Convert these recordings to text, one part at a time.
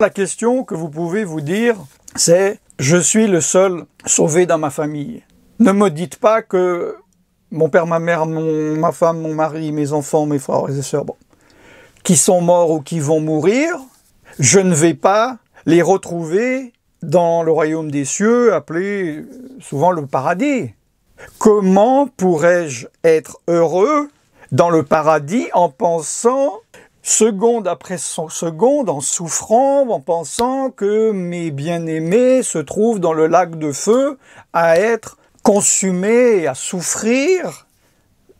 La question que vous pouvez vous dire, c'est je suis le seul sauvé dans ma famille. Ne me dites pas que mon père, ma mère, ma femme, mon mari, mes enfants, mes frères et sœurs, qui sont morts ou qui vont mourir, je ne vais pas les retrouver dans le royaume des cieux, appelé souvent le paradis. Comment pourrais-je être heureux dans le paradis en pensant seconde après seconde en souffrant, en pensant que mes bien-aimés se trouvent dans le lac de feu à être consumés et à souffrir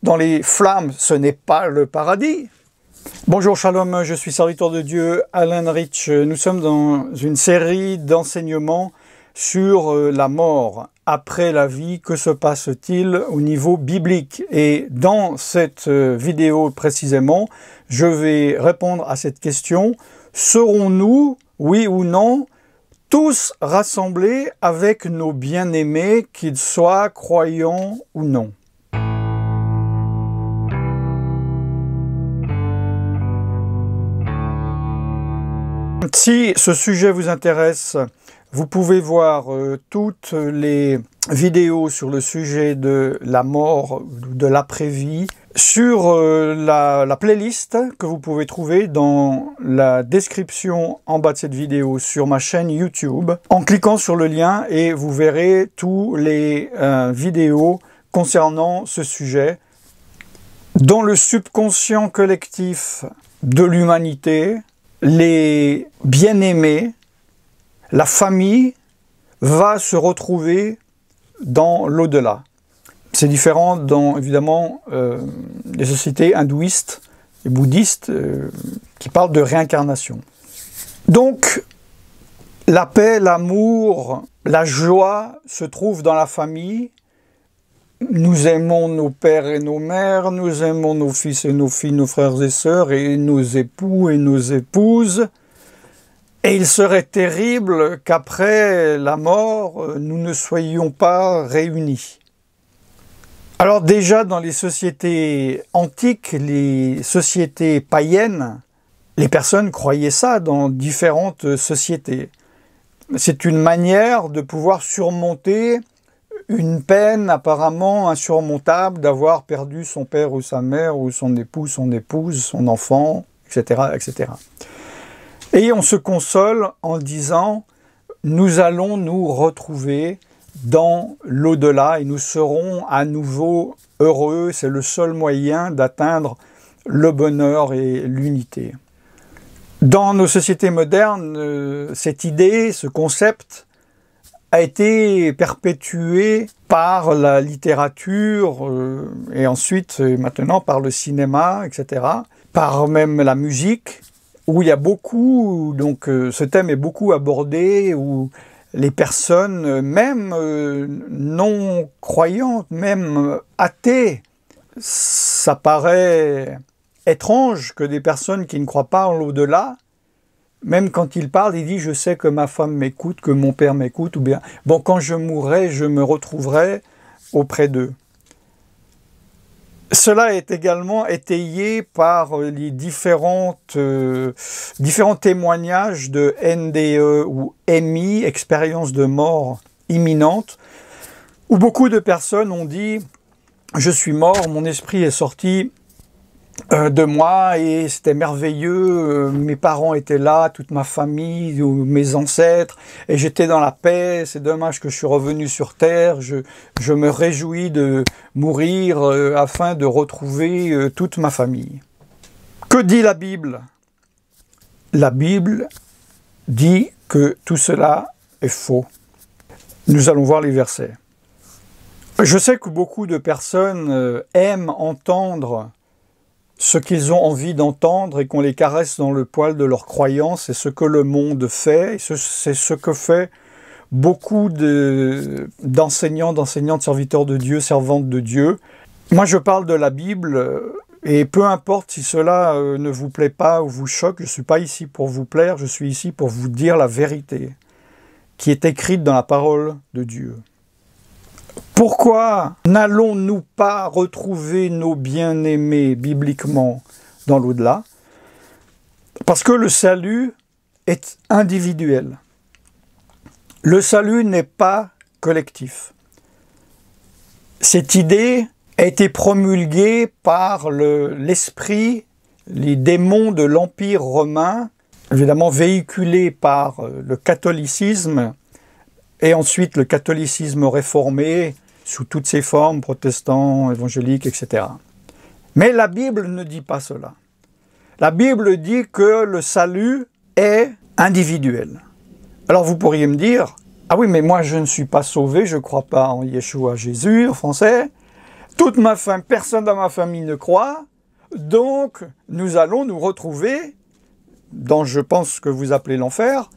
dans les flammes. Ce n'est pas le paradis. Bonjour Shalom, je suis serviteur de Dieu Alain Rich. Nous sommes dans une série d'enseignements sur euh, la mort après la vie, que se passe-t-il au niveau biblique Et dans cette euh, vidéo précisément, je vais répondre à cette question. Serons-nous, oui ou non, tous rassemblés avec nos bien-aimés, qu'ils soient croyants ou non Si ce sujet vous intéresse, vous pouvez voir euh, toutes les vidéos sur le sujet de la mort, ou de l'après-vie, sur euh, la, playlist que vous pouvez trouver dans la description en bas de cette vidéo sur ma chaîne YouTube en cliquant sur le lien et vous verrez tous les euh, vidéos concernant ce sujet. Dans le subconscient collectif de l'humanité, les bien-aimés, la famille va se retrouver dans l'au-delà. C'est différent dans, évidemment, euh, les sociétés hindouistes et bouddhistes euh, qui parlent de réincarnation. Donc, la paix, l'amour, la joie se trouvent dans la famille. Nous aimons nos pères et nos mères, nous aimons nos fils et nos filles, nos frères et sœurs, et nos époux et nos épouses. Et il serait terrible qu'après la mort, euh, nous ne soyons pas réunis. Alors déjà dans les sociétés antiques, les sociétés païennes, les personnes croyaient ça dans différentes sociétés. C'est une manière de pouvoir surmonter une peine apparemment insurmontable d'avoir perdu son père ou sa mère ou son époux, son épouse, son enfant, etc. etc. Et on se console en disant, nous allons nous retrouver dans l'au-delà et nous serons à nouveau heureux. C'est le seul moyen d'atteindre le bonheur et l'unité. Dans nos sociétés modernes, euh, cette idée, ce concept a été perpétué par la littérature euh, et ensuite euh, maintenant par le cinéma, etc., par même la musique, où il y a beaucoup, donc ce thème est beaucoup abordé, où les personnes, euh, même euh, non croyantes, même euh, athées, ça paraît étrange que des personnes qui ne croient pas en l'au-delà, même quand il parlent, ils disent « je sais que ma femme m'écoute, que mon père m'écoute, ou bien bon quand je mourrai, je me retrouverai auprès d'eux. Cela est également étayé par euh, les différentes, euh, différents témoignages de NDE ou MI, expérience de mort imminente, où beaucoup de personnes ont dit ⁇ Je suis mort, mon esprit est sorti, euh, de moi et c'était merveilleux. Euh, mes parents étaient là, toute ma famille, mes ancêtres, et j'étais dans la paix. C'est dommage que je suis revenu sur Terre. Je, je me réjouis de mourir euh, afin de retrouver toute ma famille. Que dit la Bible La Bible dit que tout cela est faux. Nous allons voir les versets. Je sais que beaucoup de personnes aiment entendre ce qu'ils ont envie d'entendre et qu'on les caresse dans le poil de leur croyances, c'est ce que le monde fait, c'est ce que fait beaucoup d'enseignants, d'enseignantes, serviteurs de Dieu, servantes de Dieu. Moi, je parle de la Bible, euh, et peu importe si cela euh, ne vous plaît pas ou vous choque, je ne suis pas ici pour vous plaire, je suis ici pour vous dire la vérité qui est écrite dans la parole de Dieu. Pourquoi n'allons-nous pas retrouver nos bien-aimés bibliquement dans l'au-delà Parce que le salut est individuel. Le salut n'est pas collectif. Cette idée a été promulguée par l'esprit, les démons de l'Empire romain, évidemment véhiculés par euh, le catholicisme et ensuite, le catholicisme réformé, sous toutes ses formes, protestants, évangéliques, etc. Mais la Bible ne dit pas cela. La Bible dit que le salut est individuel. Alors vous pourriez me dire, ah oui, mais moi je ne suis pas sauvé, je ne crois pas en Yeshua Jésus, en français. Toute ma famille, personne dans ma famille ne croit. Donc, nous allons nous retrouver dans, je pense, ce que vous appelez l'enfer,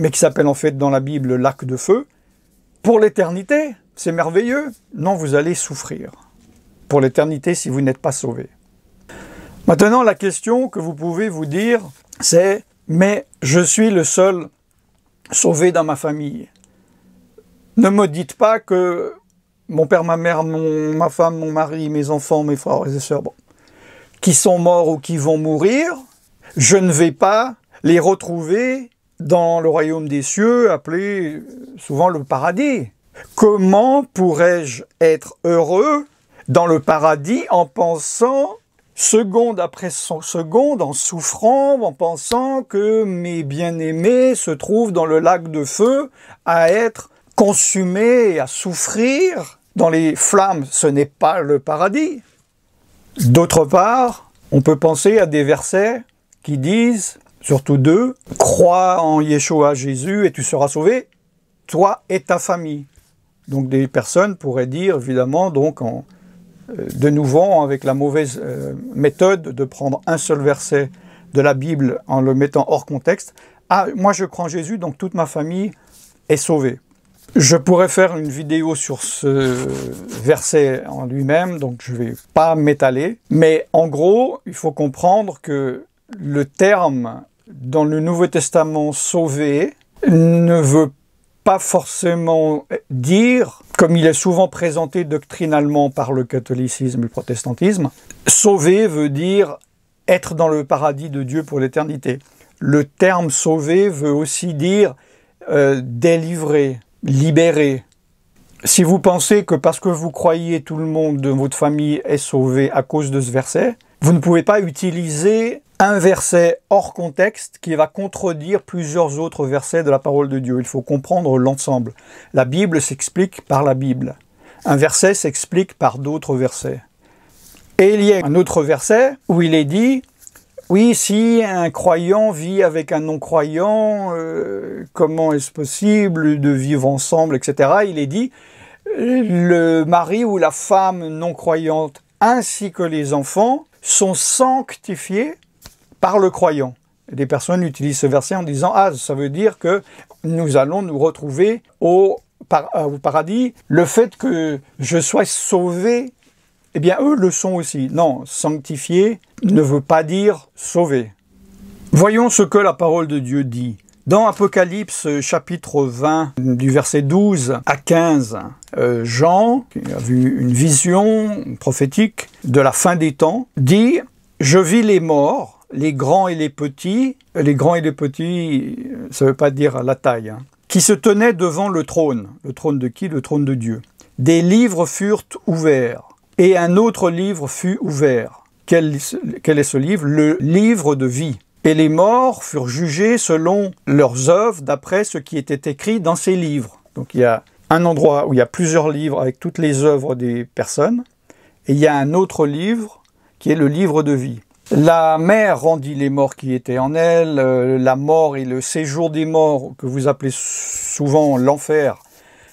mais qui s'appelle en fait dans la Bible l'arc de feu, pour l'éternité, c'est merveilleux. Non, vous allez souffrir pour l'éternité si vous n'êtes pas sauvé. Maintenant, la question que vous pouvez vous dire, c'est, mais je suis le seul sauvé dans ma famille. Ne me dites pas que mon père, ma mère, ma femme, mon mari, mes enfants, mes frères et sœurs, qui sont morts ou qui vont mourir, je ne vais pas les retrouver dans le royaume des cieux, appelé souvent le paradis. Comment pourrais-je être heureux dans le paradis en pensant seconde après seconde, en souffrant, en pensant que mes bien-aimés se trouvent dans le lac de feu à être consumés, à souffrir dans les flammes. Ce n'est pas le paradis. D'autre part, on peut penser à des versets qui disent surtout deux, crois en Yeshua Jésus et tu seras sauvé, toi et ta famille. Donc des personnes pourraient dire, évidemment, donc euh, de nouveau, avec la mauvaise euh, méthode de prendre un seul verset de la Bible en le mettant hors contexte, ah, moi je crois en Jésus, donc toute ma famille est sauvée. Je pourrais faire une vidéo sur ce verset en lui-même, donc je ne vais pas m'étaler. Mais en gros, il faut comprendre que le terme dans le Nouveau Testament sauvé ne veut pas forcément dire, comme il est souvent présenté doctrinalement par le catholicisme et le protestantisme, sauver » veut dire être dans le paradis de Dieu pour l'éternité. Le terme sauvé veut aussi dire euh, délivrer, libérer ». Si vous pensez que parce que vous croyez tout le monde de votre famille est sauvé à cause de ce verset, vous ne pouvez pas utiliser un verset hors contexte qui va contredire plusieurs autres versets de la parole de Dieu. Il faut comprendre l'ensemble. La Bible s'explique par la Bible. Un verset s'explique par d'autres versets. Et il y a un autre verset où il est dit, oui, si un croyant vit avec un non-croyant, euh, comment est-ce possible de vivre ensemble, etc. Il est dit, le mari ou la femme non-croyante ainsi que les enfants sont sanctifiés par le croyant. Des personnes utilisent ce verset en disant Ah, ça veut dire que nous allons nous retrouver euh, au, paradis. Le fait que je sois sauvé, eh bien, eux le sont aussi. Non, sanctifié ne veut pas dire sauvé. Voyons ce que la parole de Dieu dit. Dans Apocalypse chapitre 20, du verset 12 à 15, euh, Jean, qui a vu une vision prophétique de la fin des temps, dit ⁇ Je vis les morts, les grands et les petits, les grands et les petits, euh, ça ne veut pas dire la taille, hein, qui se tenaient devant le trône. Le trône de qui Le trône de Dieu. Des livres furent ouverts, et un autre livre fut ouvert. Quel, quel est ce livre Le livre de vie. Et les morts furent jugés selon leurs œuvres, d'après ce qui était écrit dans ces livres. Donc il y a un endroit où il y a plusieurs livres avec toutes les œuvres des personnes, et il y a un autre livre qui est le livre de vie. La mer rendit les morts qui étaient en elle, euh, la mort et le séjour des morts, que vous appelez souvent l'enfer,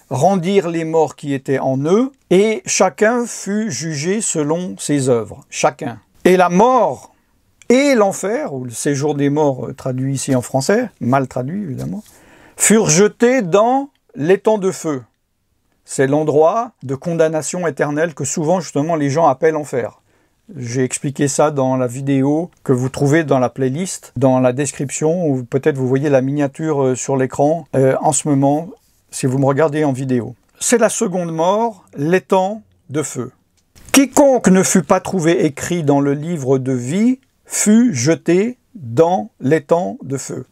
rendirent les morts qui étaient en eux, et chacun fut jugé selon ses œuvres, chacun. Et la mort et l'enfer, ou le séjour des morts euh, traduit ici en français, mal traduit évidemment, furent jetés dans l'étang de feu. C'est l'endroit de condamnation éternelle que souvent justement les gens appellent enfer. J'ai expliqué ça dans la vidéo que vous trouvez dans la playlist, dans la description, ou peut-être vous voyez la miniature euh, sur l'écran euh, en ce moment, si vous me regardez en vidéo. C'est la seconde mort, l'étang de feu. Quiconque ne fut pas trouvé écrit dans le livre de vie fut jeté dans l'étang de feu.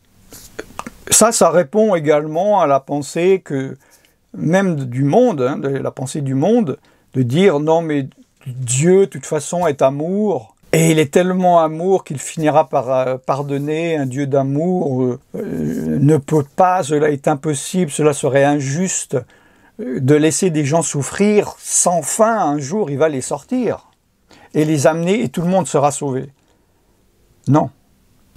Ça, ça répond également à la pensée que, même du monde, hein, la pensée du monde, de dire non mais Dieu, de toute façon, est amour. Et il est tellement amour qu'il finira par euh, pardonner. Un Dieu d'amour euh, euh, ne peut pas, cela est impossible, cela serait injuste de laisser des gens souffrir sans fin. Un jour, il va les sortir et les amener et tout le monde sera sauvé. Non.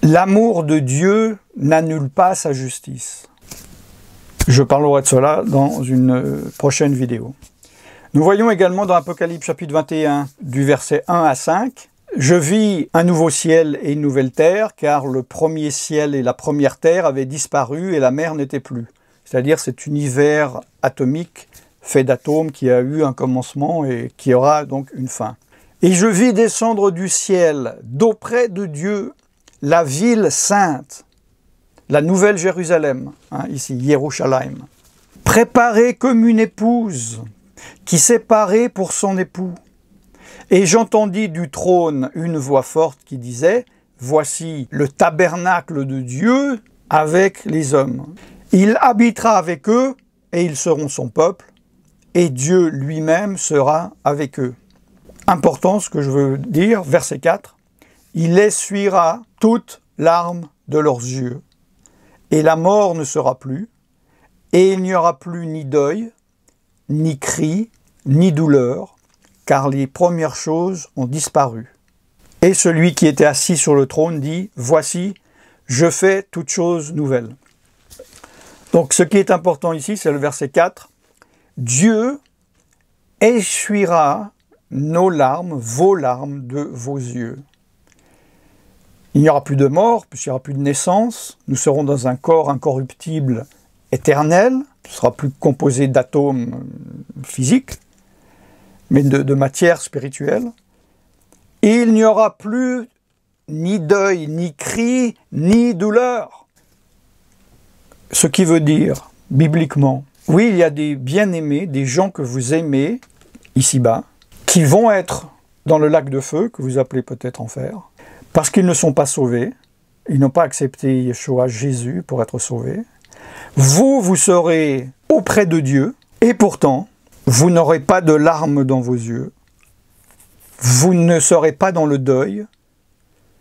L'amour de Dieu n'annule pas sa justice. Je parlerai de cela dans une prochaine vidéo. Nous voyons également dans Apocalypse chapitre 21 du verset 1 à 5, Je vis un nouveau ciel et une nouvelle terre, car le premier ciel et la première terre avaient disparu et la mer n'était plus. C'est-à-dire cet univers atomique fait d'atomes qui a eu un commencement et qui aura donc une fin. Et je vis descendre du ciel, d'auprès de Dieu, la ville sainte, la nouvelle Jérusalem, hein, ici, Jérusalem, préparée comme une épouse qui s'est pour son époux. Et j'entendis du trône une voix forte qui disait, Voici le tabernacle de Dieu avec les hommes. Il habitera avec eux, et ils seront son peuple, et Dieu lui-même sera avec eux. Important ce que je veux dire, verset 4, Il essuiera toutes larmes de leurs yeux, et la mort ne sera plus, et il n'y aura plus ni deuil, ni cri ni douleur, car les premières choses ont disparu. Et celui qui était assis sur le trône dit, Voici, je fais toutes choses nouvelles. Donc ce qui est important ici, c'est le verset 4. Dieu essuiera nos larmes, vos larmes de vos yeux. Il n'y aura plus de mort, puisqu'il n'y aura plus de naissance. Nous serons dans un corps incorruptible éternel, ne sera plus composé d'atomes euh, physiques, mais de, matière spirituelle. il n'y aura plus ni deuil, ni cri, ni douleur. Ce qui veut dire, bibliquement, oui, il y a des bien-aimés, des gens que vous aimez ici-bas, qui vont être dans le lac de feu, que vous appelez peut-être enfer, parce qu'ils ne sont pas sauvés, ils n'ont pas accepté Yeshua Jésus pour être sauvés, vous, vous serez auprès de Dieu, et pourtant, vous n'aurez pas de larmes dans vos yeux. Vous ne serez pas dans le deuil.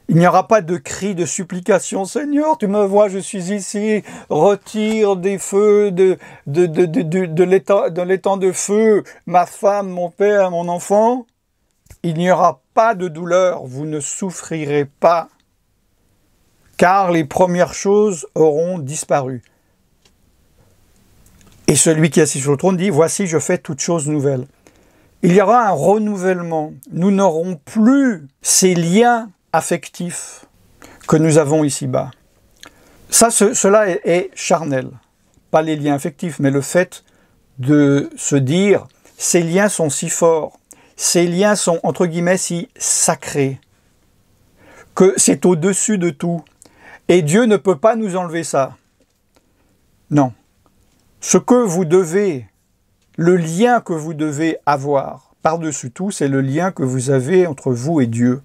Il n'y aura pas de cri de supplication, Seigneur, tu me vois, je suis ici, retire des feux de, de l'étang de feu ma femme, mon père, mon enfant. Il n'y aura pas de douleur, vous ne souffrirez pas, car les premières choses auront disparu. Et celui qui est assis sur le trône dit, voici, je fais toute chose nouvelle. » Il y aura un renouvellement. Nous n'aurons plus ces liens affectifs que nous avons ici-bas. Ça, cela est, est, charnel. Pas les liens affectifs, mais le fait de se dire, ces liens sont si forts, ces liens sont, entre guillemets, si sacrés, que c'est au-dessus de tout. Et Dieu ne peut pas nous enlever ça. Non, ce que vous devez, le lien que vous devez avoir par-dessus tout, c'est le lien que vous avez entre vous et Dieu.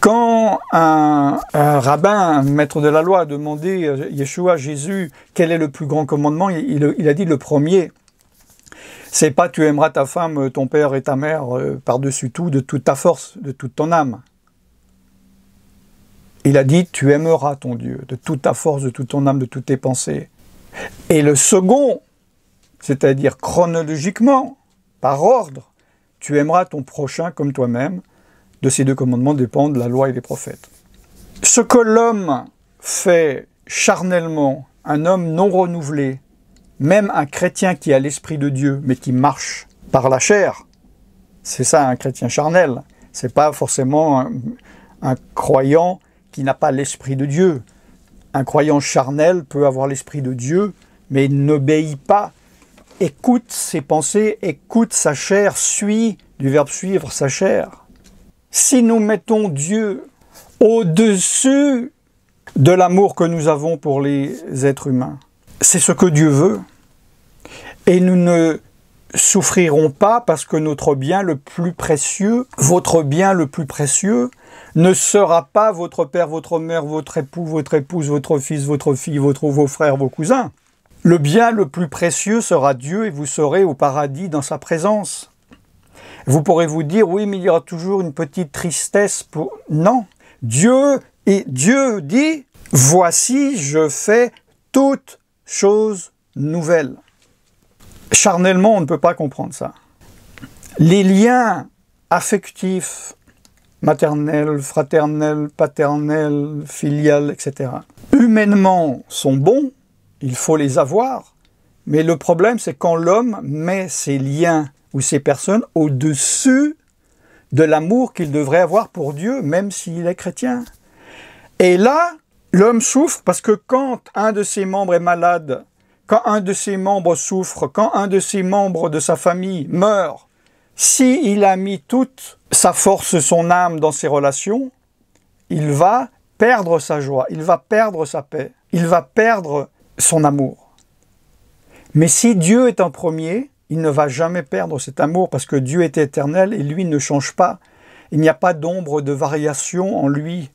Quand un, rabbin, un maître de la loi, a demandé à Yeshua, Jésus, quel est le plus grand commandement, il, il a dit le premier. C'est pas tu aimeras ta femme, ton père et ta mère euh, par-dessus tout, de toute ta force, de toute ton âme. Il a dit tu aimeras ton Dieu, de toute ta force, de toute ton âme, de toutes tes pensées. Et le second, c'est-à-dire chronologiquement, par ordre, tu aimeras ton prochain comme toi-même. De ces deux commandements dépendent la loi et les prophètes. Ce que l'homme fait charnellement, un homme non renouvelé, même un chrétien qui a l'esprit de Dieu, mais qui marche par la chair, c'est ça un chrétien charnel. n'est pas forcément un croyant qui n'a pas l'esprit de Dieu. Un croyant charnel peut avoir l'Esprit de Dieu, mais n'obéit pas, écoute ses pensées, écoute sa chair, suit, du verbe suivre, sa chair. Si nous mettons Dieu au-dessus de l'amour que nous avons pour les êtres humains, c'est ce que Dieu veut, et nous ne souffriront pas parce que notre bien le plus précieux, votre bien le plus précieux, ne sera pas votre père, votre mère, votre époux, votre épouse, votre fils, votre fille, votre, vos frères, vos cousins. Le bien le plus précieux sera Dieu et vous serez au paradis dans sa présence. Vous pourrez vous dire, oui, mais il y aura toujours une petite tristesse pour... Non. Dieu, et Dieu dit, voici, je fais toute chose nouvelle Charnellement, on ne peut pas comprendre ça. Les liens affectifs, maternels, fraternels, paternels, filiales, etc., humainement sont bons, il faut les avoir, mais le problème c'est quand l'homme met ses liens ou ses personnes au-dessus de l'amour qu'il devrait avoir pour Dieu, même s'il est chrétien. Et là, l'homme souffre parce que quand un de ses membres est malade, quand un de ses membres souffre, quand un de ses membres de sa famille meurt, s'il a mis toute sa force, son âme dans ses relations, il va perdre sa joie, il va perdre sa paix, il va perdre son amour. Mais si Dieu est en premier, il ne va jamais perdre cet amour parce que Dieu est éternel et lui ne change pas. Il n'y a pas d'ombre de variation en lui.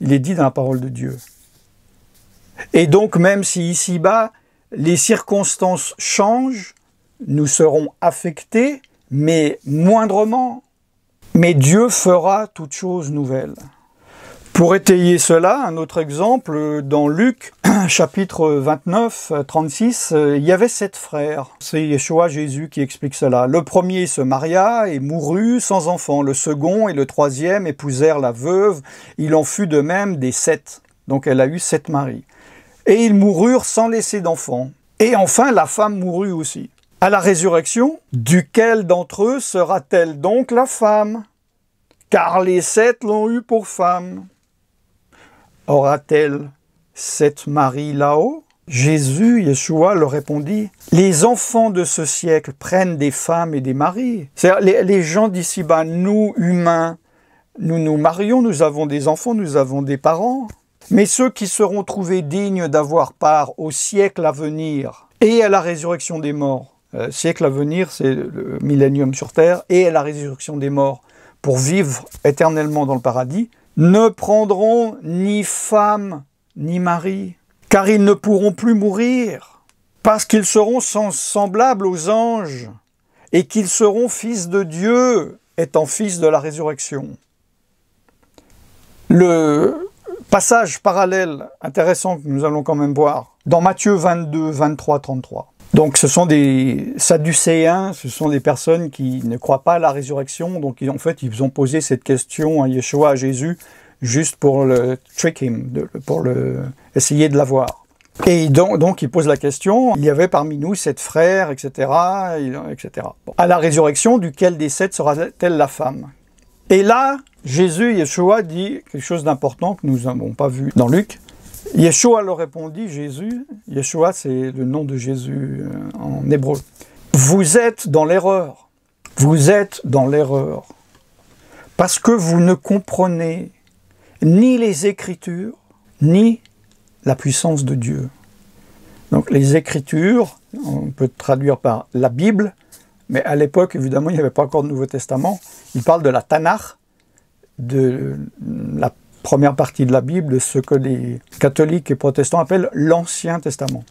Il est dit dans la parole de Dieu. Et donc même si ici-bas, les circonstances changent, nous serons affectés, mais moindrement. Mais Dieu fera toute chose nouvelle. Pour étayer cela, un autre exemple, dans Luc chapitre 29, 36, euh, il y avait sept frères. C'est Yeshua Jésus qui explique cela. Le premier se maria et mourut sans enfant. Le second et le troisième épousèrent la veuve. Il en fut de même des sept. Donc elle a eu sept maris et ils moururent sans laisser d'enfants. Et enfin, la femme mourut aussi. À la résurrection, duquel d'entre eux sera-t-elle donc la femme Car les sept l'ont eue pour femme. Aura-t-elle sept maris là-haut Jésus, Yeshua, leur répondit, les enfants de ce siècle prennent des femmes et des maris. Les, les, gens d'ici-bas, nous, humains, nous nous marions, nous avons des enfants, nous avons des parents. Mais ceux qui seront trouvés dignes d'avoir part au siècle à venir et à la résurrection des morts, euh, siècle à venir, c'est le millénium sur terre, et à la résurrection des morts pour vivre éternellement dans le paradis, ne prendront ni femme ni mari, car ils ne pourront plus mourir, parce qu'ils seront semblables aux anges, et qu'ils seront fils de Dieu, étant fils de la résurrection. Le, Passage parallèle intéressant que nous allons quand même voir dans Matthieu 22, 23, 33. Donc ce sont des sadducéens, ce sont des personnes qui ne croient pas à la résurrection, donc en fait ils ont posé cette question à Yeshua, à Jésus, juste pour le trick him, pour le, essayer de l'avoir. Et donc, ils posent la question, il y avait parmi nous sept frères, etc., etc. À la résurrection, duquel des sept sera-t-elle la femme et là, Jésus, Yeshua, dit quelque chose d'important que nous n'avons pas vu dans Luc. Yeshua leur répondit, Jésus, Yeshua c'est le nom de Jésus euh, en hébreu. Vous êtes dans l'erreur. Vous êtes dans l'erreur. Parce que vous ne comprenez ni les Écritures, ni la puissance de Dieu. Donc les Écritures, on peut traduire par la Bible, mais à l'époque, évidemment, il n'y avait pas encore de Nouveau Testament. Il parle de la Tanakh, de la première partie de la Bible, de ce que les catholiques et protestants appellent l'Ancien Testament.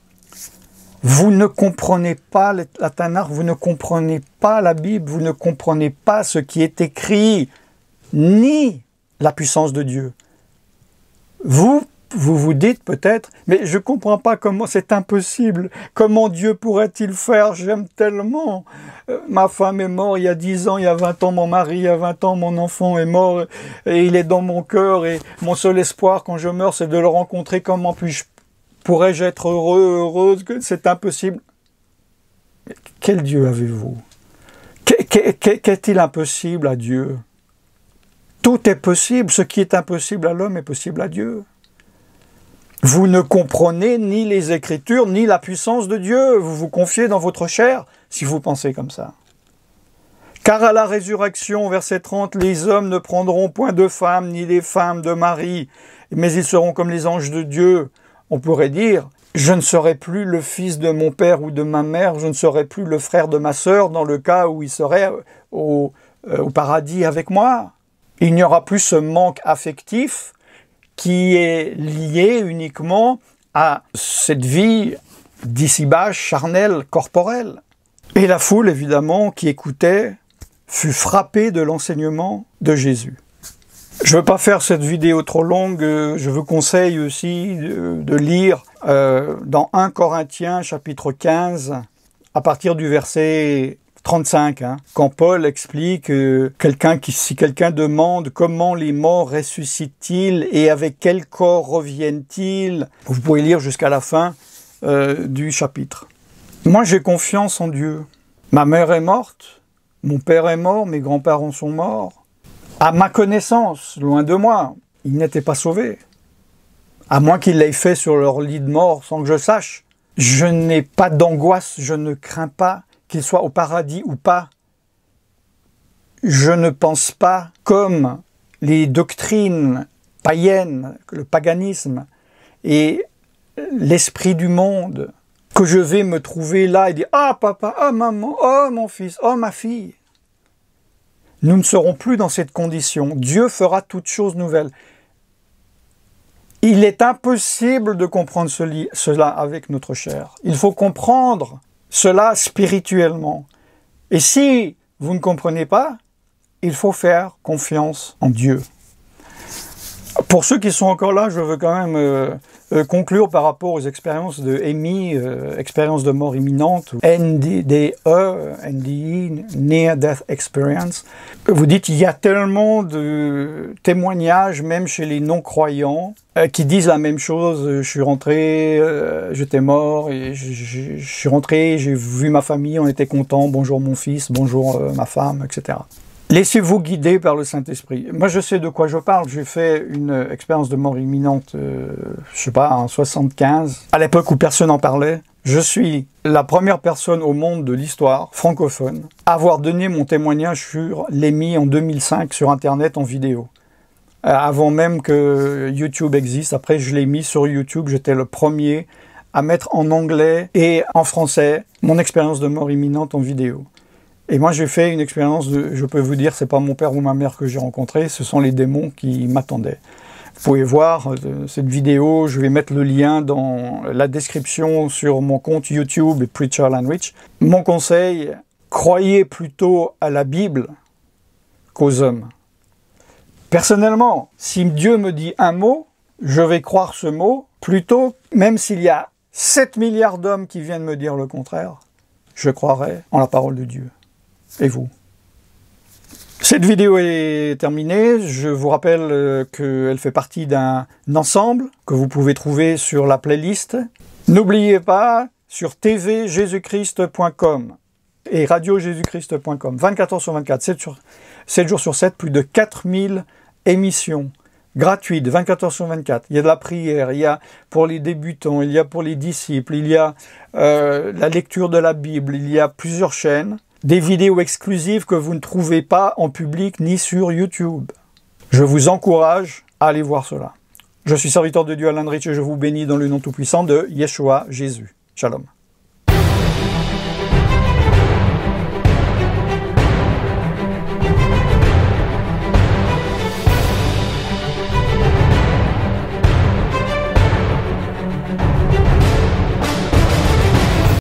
Vous ne comprenez pas la Tanakh, vous ne comprenez pas la Bible, vous ne comprenez pas ce qui est écrit, ni la puissance de Dieu. Vous vous vous dites peut-être, mais je ne comprends pas comment c'est impossible. Comment Dieu pourrait-il faire J'aime tellement. Euh, ma femme est morte il y a dix ans, il y a 20 ans, mon mari il y a 20 ans, mon enfant est mort et il est dans mon cœur et mon seul espoir quand je meurs c'est de le rencontrer. Comment puis-je pourrais-je être heureux, heureuse C'est impossible. quel Dieu avez-vous Qu'est-il impossible à Dieu Tout est possible. Ce qui est impossible à l'homme est possible à Dieu. Vous ne comprenez ni les Écritures, ni la puissance de Dieu. Vous vous confiez dans votre chair si vous pensez comme ça. Car à la résurrection, verset 30, les hommes ne prendront point de femmes, ni les femmes de mari, mais ils seront comme les anges de Dieu. On pourrait dire, je ne serai plus le fils de mon père ou de ma mère, je ne serai plus le frère de ma sœur dans le cas où il serait au euh, paradis avec moi. Il n'y aura plus ce manque affectif, qui est lié uniquement à cette vie d'ici-bas charnelle, corporelle. Et la foule, évidemment, qui écoutait, fut frappée de l'enseignement de Jésus. Je ne veux pas faire cette vidéo trop longue, je vous conseille aussi de lire euh, dans 1 Corinthiens chapitre 15 à partir du verset 35, hein, quand Paul explique euh, quelqu'un si quelqu'un demande comment les morts ressuscitent-ils et avec quel corps reviennent-ils, vous pouvez lire jusqu'à la fin euh, du chapitre. Moi, j'ai confiance en Dieu. Ma mère est morte, mon père est mort, mes grands-parents sont morts. À ma connaissance, loin de moi, ils n'étaient pas sauvés. À moins qu'ils l'aient fait sur leur lit de mort sans que je sache. Je n'ai pas d'angoisse, je ne crains pas qu'il soit au paradis ou pas, je ne pense pas, comme les doctrines païennes, le paganisme et l'esprit du monde, que je vais me trouver là et dire Ah papa, ah maman, oh mon fils, oh ma fille. Nous ne serons plus dans cette condition. Dieu fera toutes choses nouvelles. Il est impossible de comprendre cela avec notre chair. Il faut comprendre cela spirituellement. Et si vous ne comprenez pas, il faut faire confiance en Dieu. Pour ceux qui sont encore là, je veux quand même euh, euh, conclure par rapport aux expériences de EMI, euh, expérience de mort imminente, NDE, e, Near Death Experience. Vous dites, il y a tellement de témoignages, même chez les non-croyants, euh, qui disent la même chose. Je suis rentré, j'étais mort, et je, je suis rentré, j'ai vu ma famille, on était content, bonjour mon fils, bonjour ma femme, etc. Laissez-vous guider par le Saint-Esprit. Moi, je sais de quoi je parle. J'ai fait une expérience de mort imminente, je euh, je sais pas, en 75, à l'époque où personne n'en parlait. Je suis la première personne au monde de l'histoire francophone à avoir donné mon témoignage sur l'émis en 2005 sur Internet en vidéo. Euh, avant même que YouTube existe, après je l'ai mis sur YouTube, j'étais le premier à mettre en anglais et en français mon expérience de mort imminente en vidéo. Et moi, j'ai fait une expérience de, je peux vous dire, c'est pas mon père ou ma mère que j'ai rencontré, ce sont les démons qui m'attendaient. Vous pouvez voir euh, cette vidéo, je vais mettre le lien dans la description sur mon compte YouTube Preacher Language. Mon conseil, croyez plutôt à la Bible qu'aux hommes. Personnellement, si Dieu me dit un mot, je vais croire ce mot plutôt, même s'il y a 7 milliards d'hommes qui viennent me dire le contraire, je croirai en la parole de Dieu et vous. Cette vidéo est terminée. Je vous rappelle euh, qu'elle fait partie d'un ensemble que vous pouvez trouver sur la playlist. N'oubliez pas sur tvjésuschrist.com et radiojésuschrist.com. 24 h sur 24, 7, jours sur 7, plus de 4000 émissions gratuites, 24 h sur 24. Il y a de la prière, il y a pour les débutants, il y a pour les disciples, il y a euh, la lecture de la Bible, il y a plusieurs chaînes des vidéos exclusives que vous ne trouvez pas en public ni sur YouTube. Je vous encourage à aller voir cela. Je suis serviteur de Dieu Alain Rich et je vous bénis dans le nom tout-puissant de Yeshua Jésus. Shalom.